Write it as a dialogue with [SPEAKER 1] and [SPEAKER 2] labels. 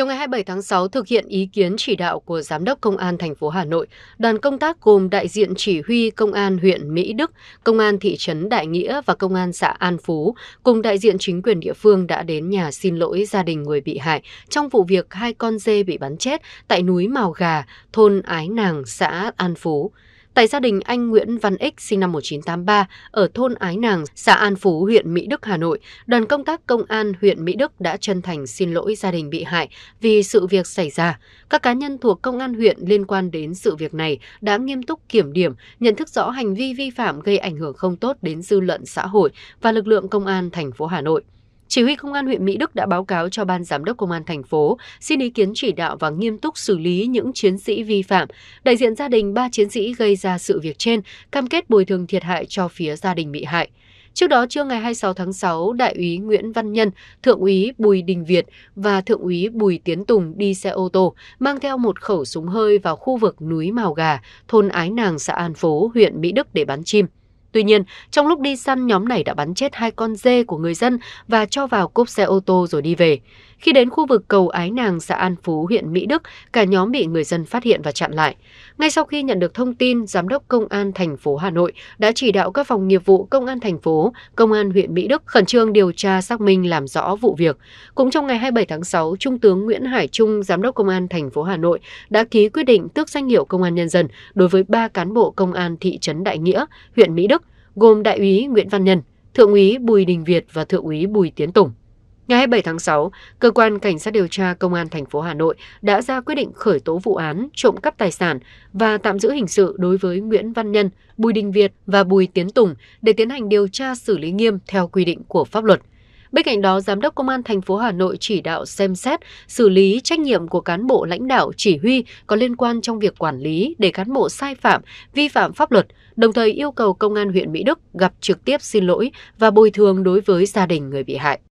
[SPEAKER 1] chiều ngày 27 tháng 6 thực hiện ý kiến chỉ đạo của giám đốc công an thành phố hà nội đoàn công tác gồm đại diện chỉ huy công an huyện mỹ đức công an thị trấn đại nghĩa và công an xã an phú cùng đại diện chính quyền địa phương đã đến nhà xin lỗi gia đình người bị hại trong vụ việc hai con dê bị bắn chết tại núi mào gà thôn ái nàng xã an phú tại gia đình anh Nguyễn Văn Ích sinh năm 1983 ở thôn Ái Nàng, xã An Phú, huyện Mỹ Đức, Hà Nội, đoàn công tác công an huyện Mỹ Đức đã chân thành xin lỗi gia đình bị hại vì sự việc xảy ra. Các cá nhân thuộc công an huyện liên quan đến sự việc này đã nghiêm túc kiểm điểm, nhận thức rõ hành vi vi phạm gây ảnh hưởng không tốt đến dư luận xã hội và lực lượng công an thành phố Hà Nội chỉ huy công an huyện Mỹ Đức đã báo cáo cho ban giám đốc công an thành phố xin ý kiến chỉ đạo và nghiêm túc xử lý những chiến sĩ vi phạm. Đại diện gia đình ba chiến sĩ gây ra sự việc trên cam kết bồi thường thiệt hại cho phía gia đình bị hại. Trước đó, trưa ngày 26 tháng 6, Đại úy Nguyễn Văn Nhân, Thượng úy Bùi Đình Việt và Thượng úy Bùi Tiến Tùng đi xe ô tô mang theo một khẩu súng hơi vào khu vực núi Mào Gà, thôn Ái Nàng, xã An Phố, huyện Mỹ Đức để bắn chim. Tuy nhiên, trong lúc đi săn, nhóm này đã bắn chết hai con dê của người dân và cho vào cốp xe ô tô rồi đi về. Khi đến khu vực cầu Ái Nàng, xã An Phú, huyện Mỹ Đức, cả nhóm bị người dân phát hiện và chặn lại. Ngay sau khi nhận được thông tin, Giám đốc Công an thành phố Hà Nội đã chỉ đạo các phòng nghiệp vụ Công an thành phố, Công an huyện Mỹ Đức khẩn trương điều tra xác minh làm rõ vụ việc. Cũng trong ngày 27 tháng 6, Trung tướng Nguyễn Hải Trung, Giám đốc Công an thành phố Hà Nội đã ký quyết định tước danh hiệu Công an Nhân dân đối với ba cán bộ Công an thị trấn Đại Nghĩa, huyện Mỹ Đức gồm đại úy Nguyễn Văn Nhân, thượng úy Bùi Đình Việt và thượng úy Bùi Tiến Tùng. Ngày 27 tháng 6, cơ quan cảnh sát điều tra công an thành phố Hà Nội đã ra quyết định khởi tố vụ án trộm cắp tài sản và tạm giữ hình sự đối với Nguyễn Văn Nhân, Bùi Đình Việt và Bùi Tiến Tùng để tiến hành điều tra xử lý nghiêm theo quy định của pháp luật bên cạnh đó giám đốc công an thành phố hà nội chỉ đạo xem xét xử lý trách nhiệm của cán bộ lãnh đạo chỉ huy có liên quan trong việc quản lý để cán bộ sai phạm vi phạm pháp luật đồng thời yêu cầu công an huyện mỹ đức gặp trực tiếp xin lỗi và bồi thường đối với gia đình người bị hại